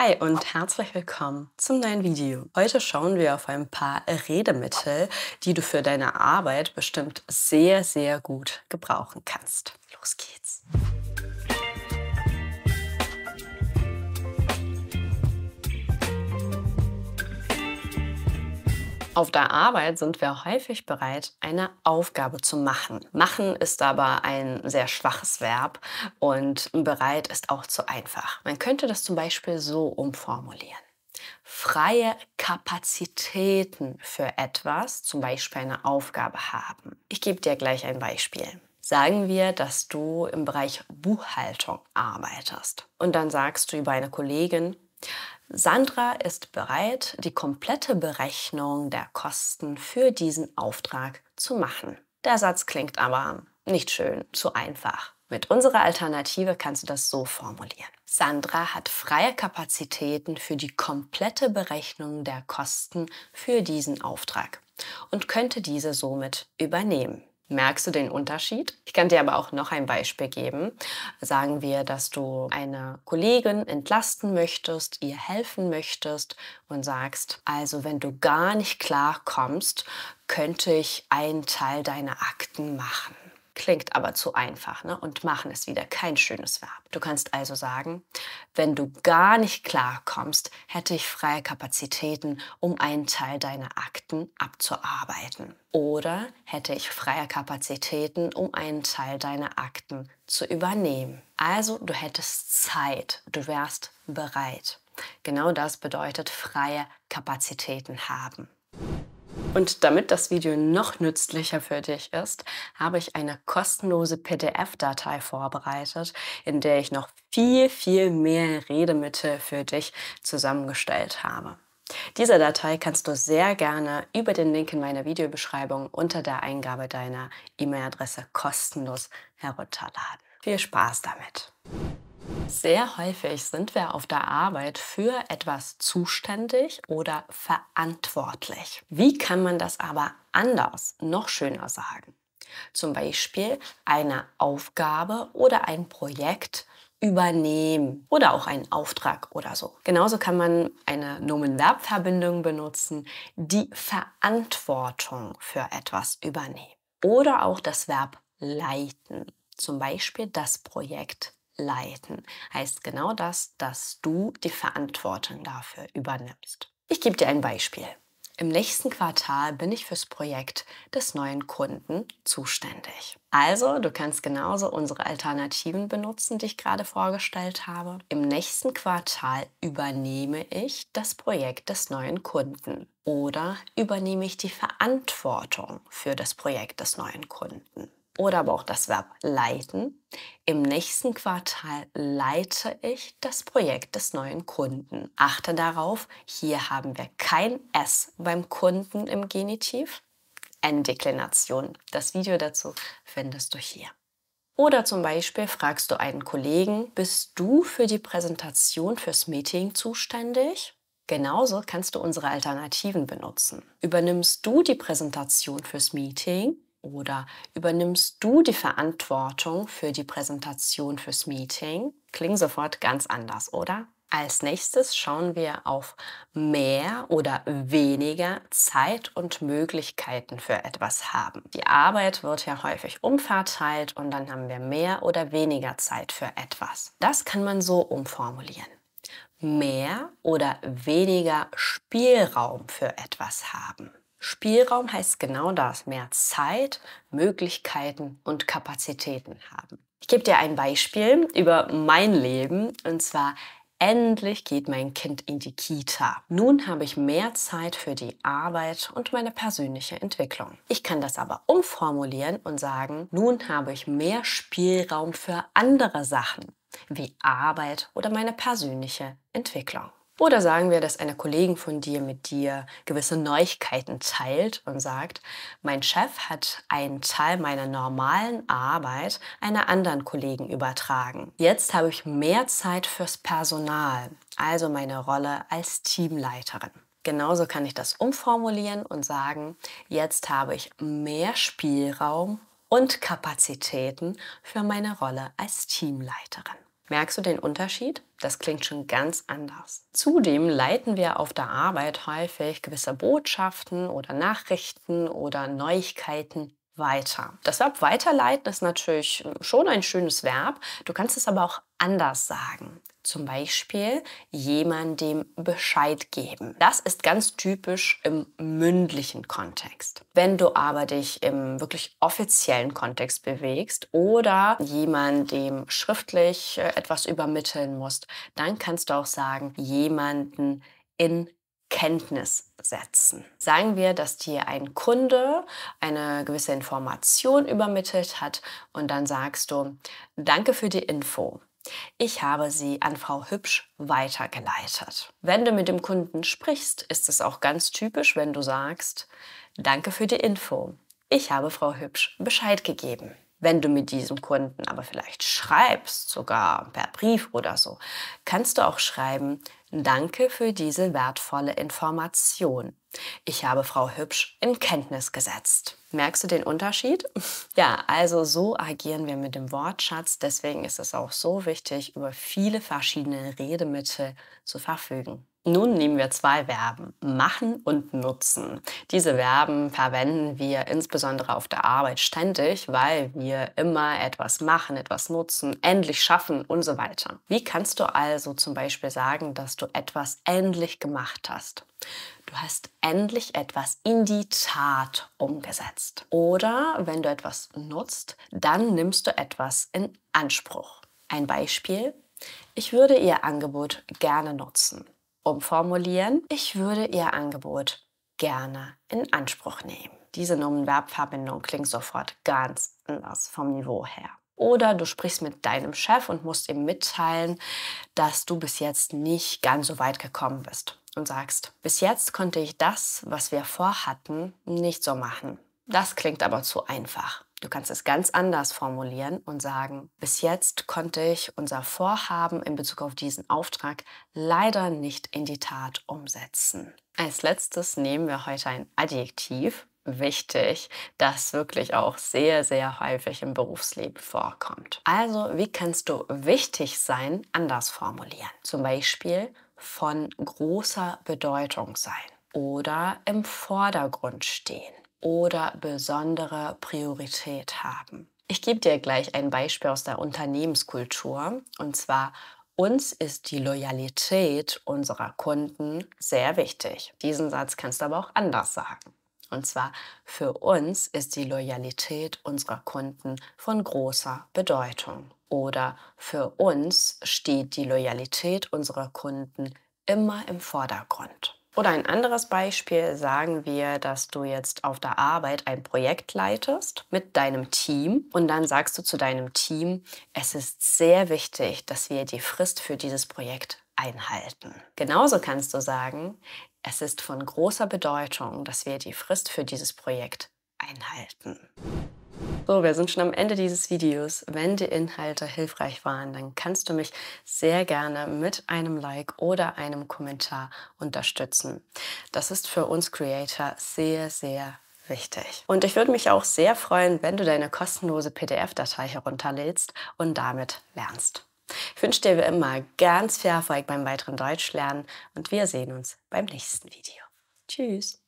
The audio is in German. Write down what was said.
Hi und herzlich willkommen zum neuen Video. Heute schauen wir auf ein paar Redemittel, die du für deine Arbeit bestimmt sehr, sehr gut gebrauchen kannst. Los geht's! Auf der Arbeit sind wir häufig bereit, eine Aufgabe zu machen. Machen ist aber ein sehr schwaches Verb und bereit ist auch zu einfach. Man könnte das zum Beispiel so umformulieren. Freie Kapazitäten für etwas, zum Beispiel eine Aufgabe haben. Ich gebe dir gleich ein Beispiel. Sagen wir, dass du im Bereich Buchhaltung arbeitest und dann sagst du über eine Kollegin, Sandra ist bereit, die komplette Berechnung der Kosten für diesen Auftrag zu machen. Der Satz klingt aber nicht schön, zu einfach. Mit unserer Alternative kannst du das so formulieren. Sandra hat freie Kapazitäten für die komplette Berechnung der Kosten für diesen Auftrag und könnte diese somit übernehmen. Merkst du den Unterschied? Ich kann dir aber auch noch ein Beispiel geben. Sagen wir, dass du eine Kollegin entlasten möchtest, ihr helfen möchtest und sagst, also wenn du gar nicht klarkommst, könnte ich einen Teil deiner Akten machen klingt aber zu einfach ne? und machen ist wieder kein schönes Verb. Du kannst also sagen, wenn du gar nicht klarkommst, hätte ich freie Kapazitäten, um einen Teil deiner Akten abzuarbeiten. Oder hätte ich freie Kapazitäten, um einen Teil deiner Akten zu übernehmen. Also du hättest Zeit, du wärst bereit. Genau das bedeutet freie Kapazitäten haben. Und damit das Video noch nützlicher für dich ist, habe ich eine kostenlose PDF-Datei vorbereitet, in der ich noch viel, viel mehr Redemittel für dich zusammengestellt habe. Diese Datei kannst du sehr gerne über den Link in meiner Videobeschreibung unter der Eingabe deiner E-Mail-Adresse kostenlos herunterladen. Viel Spaß damit! Sehr häufig sind wir auf der Arbeit für etwas zuständig oder verantwortlich. Wie kann man das aber anders, noch schöner sagen? Zum Beispiel eine Aufgabe oder ein Projekt übernehmen oder auch einen Auftrag oder so. Genauso kann man eine Nomen-Verb-Verbindung benutzen, die Verantwortung für etwas übernehmen. Oder auch das Verb leiten. Zum Beispiel das Projekt leiten. Heißt genau das, dass du die Verantwortung dafür übernimmst. Ich gebe dir ein Beispiel. Im nächsten Quartal bin ich fürs Projekt des neuen Kunden zuständig. Also, du kannst genauso unsere Alternativen benutzen, die ich gerade vorgestellt habe. Im nächsten Quartal übernehme ich das Projekt des neuen Kunden oder übernehme ich die Verantwortung für das Projekt des neuen Kunden oder aber auch das Verb leiten. Im nächsten Quartal leite ich das Projekt des neuen Kunden. Achte darauf, hier haben wir kein S beim Kunden im Genitiv. Endeklination. Das Video dazu findest du hier. Oder zum Beispiel fragst du einen Kollegen, bist du für die Präsentation fürs Meeting zuständig? Genauso kannst du unsere Alternativen benutzen. Übernimmst du die Präsentation fürs Meeting? Oder übernimmst du die Verantwortung für die Präsentation fürs Meeting? Klingt sofort ganz anders, oder? Als nächstes schauen wir auf mehr oder weniger Zeit und Möglichkeiten für etwas haben. Die Arbeit wird ja häufig umverteilt und dann haben wir mehr oder weniger Zeit für etwas. Das kann man so umformulieren. Mehr oder weniger Spielraum für etwas haben. Spielraum heißt genau das, mehr Zeit, Möglichkeiten und Kapazitäten haben. Ich gebe dir ein Beispiel über mein Leben und zwar endlich geht mein Kind in die Kita. Nun habe ich mehr Zeit für die Arbeit und meine persönliche Entwicklung. Ich kann das aber umformulieren und sagen, nun habe ich mehr Spielraum für andere Sachen wie Arbeit oder meine persönliche Entwicklung. Oder sagen wir, dass eine Kollegin von dir mit dir gewisse Neuigkeiten teilt und sagt, mein Chef hat einen Teil meiner normalen Arbeit einer anderen Kollegen übertragen. Jetzt habe ich mehr Zeit fürs Personal, also meine Rolle als Teamleiterin. Genauso kann ich das umformulieren und sagen, jetzt habe ich mehr Spielraum und Kapazitäten für meine Rolle als Teamleiterin. Merkst du den Unterschied? Das klingt schon ganz anders. Zudem leiten wir auf der Arbeit häufig gewisse Botschaften oder Nachrichten oder Neuigkeiten weiter. Das Verb weiterleiten ist natürlich schon ein schönes Verb. Du kannst es aber auch anders sagen. Zum Beispiel jemandem Bescheid geben. Das ist ganz typisch im mündlichen Kontext. Wenn du aber dich im wirklich offiziellen Kontext bewegst oder jemandem schriftlich äh, etwas übermitteln musst, dann kannst du auch sagen, jemanden in Kenntnis setzen. Sagen wir, dass dir ein Kunde eine gewisse Information übermittelt hat und dann sagst du, danke für die Info. Ich habe sie an Frau Hübsch weitergeleitet. Wenn du mit dem Kunden sprichst, ist es auch ganz typisch, wenn du sagst, danke für die Info. Ich habe Frau Hübsch Bescheid gegeben. Wenn du mit diesem Kunden aber vielleicht schreibst, sogar per Brief oder so, kannst du auch schreiben, danke für diese wertvolle Information. Ich habe Frau Hübsch in Kenntnis gesetzt. Merkst du den Unterschied? Ja, also so agieren wir mit dem Wortschatz. Deswegen ist es auch so wichtig, über viele verschiedene Redemittel zu verfügen. Nun nehmen wir zwei Verben, machen und nutzen. Diese Verben verwenden wir insbesondere auf der Arbeit ständig, weil wir immer etwas machen, etwas nutzen, endlich schaffen und so weiter. Wie kannst du also zum Beispiel sagen, dass du etwas endlich gemacht hast? du hast endlich etwas in die Tat umgesetzt. Oder wenn du etwas nutzt, dann nimmst du etwas in Anspruch. Ein Beispiel. Ich würde Ihr Angebot gerne nutzen. Umformulieren. Ich würde Ihr Angebot gerne in Anspruch nehmen. Diese Nomen-Verb-Verbindung klingt sofort ganz anders vom Niveau her. Oder du sprichst mit deinem Chef und musst ihm mitteilen, dass du bis jetzt nicht ganz so weit gekommen bist und sagst, bis jetzt konnte ich das, was wir vorhatten, nicht so machen. Das klingt aber zu einfach. Du kannst es ganz anders formulieren und sagen, bis jetzt konnte ich unser Vorhaben in Bezug auf diesen Auftrag leider nicht in die Tat umsetzen. Als letztes nehmen wir heute ein Adjektiv, wichtig, das wirklich auch sehr, sehr häufig im Berufsleben vorkommt. Also, wie kannst du wichtig sein anders formulieren? Zum Beispiel, von großer Bedeutung sein oder im Vordergrund stehen oder besondere Priorität haben. Ich gebe dir gleich ein Beispiel aus der Unternehmenskultur. Und zwar, uns ist die Loyalität unserer Kunden sehr wichtig. Diesen Satz kannst du aber auch anders sagen. Und zwar für uns ist die Loyalität unserer Kunden von großer Bedeutung. Oder für uns steht die Loyalität unserer Kunden immer im Vordergrund. Oder ein anderes Beispiel, sagen wir, dass du jetzt auf der Arbeit ein Projekt leitest mit deinem Team und dann sagst du zu deinem Team, es ist sehr wichtig, dass wir die Frist für dieses Projekt einhalten. Genauso kannst du sagen, es ist von großer Bedeutung, dass wir die Frist für dieses Projekt einhalten. So, wir sind schon am Ende dieses Videos. Wenn die Inhalte hilfreich waren, dann kannst du mich sehr gerne mit einem Like oder einem Kommentar unterstützen. Das ist für uns Creator sehr, sehr wichtig. Und ich würde mich auch sehr freuen, wenn du deine kostenlose PDF-Datei herunterlädst und damit lernst. Ich wünsche dir wie immer ganz viel Erfolg beim weiteren Deutsch lernen und wir sehen uns beim nächsten Video. Tschüss.